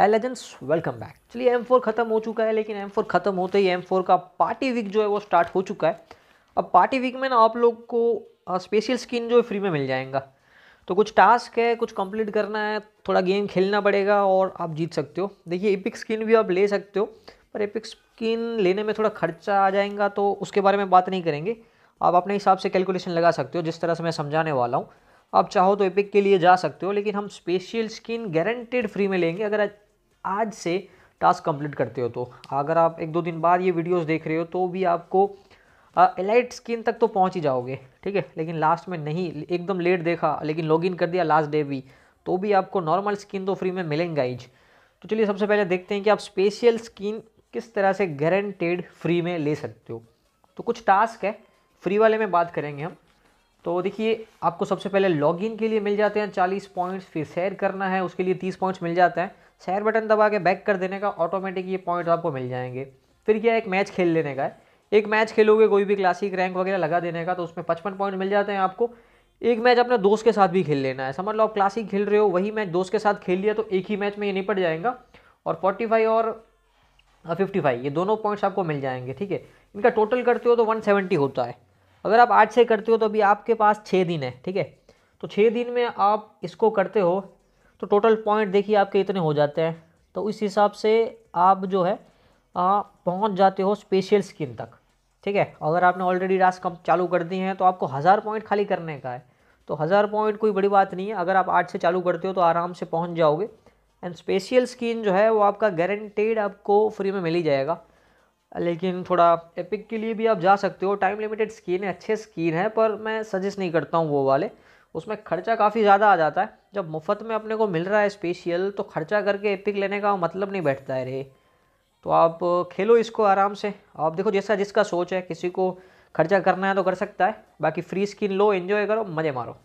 है legends welcome back चलिए M four ख़त्म हो चुका है लेकिन एम फोर ख़त्म होते ही एम फोर का पार्टी वीक जो है वो स्टार्ट हो चुका है अब पार्टी वीक में ना आप लोग को स्पेशल स्किन जो है फ्री में मिल जाएगा तो कुछ टास्क है कुछ कंप्लीट करना है थोड़ा गेम खेलना पड़ेगा और आप जीत सकते हो देखिए एपिक स्किन भी आप ले सकते हो पर एपिक स्किन लेने में थोड़ा खर्चा आ जाएगा तो उसके बारे में बात नहीं करेंगे आप अपने हिसाब से कैलकुलेशन लगा सकते हो जिस तरह से मैं समझाने वाला हूँ आप चाहो तो एपिक के लिए जा सकते हो लेकिन हम स्पेशल स्किन गारंटेड फ्री में लेंगे अगर आज से टास्क कंप्लीट करते हो तो अगर आप एक दो दिन बाद ये वीडियोस देख रहे हो तो भी आपको एलाइट स्किन तक तो पहुंच ही जाओगे ठीक है लेकिन लास्ट में नहीं एकदम लेट देखा लेकिन लॉगिन कर दिया लास्ट डे भी तो भी आपको नॉर्मल स्किन तो फ्री में मिलेंगे ही तो चलिए सबसे पहले देखते हैं कि आप स्पेशल स्किन किस तरह से गारंटेड फ्री में ले सकते हो तो कुछ टास्क है फ्री वाले में बात करेंगे हम तो देखिए आपको सबसे पहले लॉगिन के लिए मिल जाते हैं चालीस पॉइंट्स फिर शेयर करना है उसके लिए तीस पॉइंट्स मिल जाते हैं शेयर बटन दबा के बैक कर देने का ऑटोमेटिक ये पॉइंट्स आपको मिल जाएंगे फिर क्या एक मैच खेल लेने का है एक मैच खेलोगे कोई भी क्लासिक रैंक वगैरह लगा देने का तो उसमें पचपन पॉइंट मिल जाते हैं आपको एक मैच अपने दोस्त के साथ भी खेल लेना है समझ लो आप क्लासिक खेल रहे हो वही मैच दोस्त के साथ खेल लिया तो एक ही मैच में ये निपट जाएगा और फाइव और फाइव हाँ, ये दोनों पॉइंट्स आपको मिल जाएंगे ठीक है इनका टोटल करते हो तो वन होता है अगर आप आज से करते हो तो अभी आपके पास छः दिन है ठीक है तो छः दिन में आप इसको करते हो तो टोटल पॉइंट देखिए आपके इतने हो जाते हैं तो इस हिसाब से आप जो है पहुंच जाते हो स्पेशल स्किन तक ठीक है अगर आपने ऑलरेडी रास कम चालू कर दी हैं तो आपको हज़ार पॉइंट खाली करने का है तो हज़ार पॉइंट कोई बड़ी बात नहीं है अगर आप आठ से चालू करते हो तो आराम से पहुंच जाओगे एंड स्पेशल स्किन जो है वो आपका गारंटेड आपको फ्री में मिल ही जाएगा लेकिन थोड़ा एपिक के लिए भी आप जा सकते हो टाइम लिमिटेड स्कीन है अच्छे स्कीन है पर मैं सजेस्ट नहीं करता हूँ वो वाले उसमें खर्चा काफ़ी ज़्यादा आ जाता है जब मुफ्त में अपने को मिल रहा है स्पेशियल तो खर्चा करके एपिक लेने का मतलब नहीं बैठता है रे तो आप खेलो इसको आराम से आप देखो जैसा जिसका सोच है किसी को खर्चा करना है तो कर सकता है बाकी फ्री स्किन लो एंजॉय करो मज़े मारो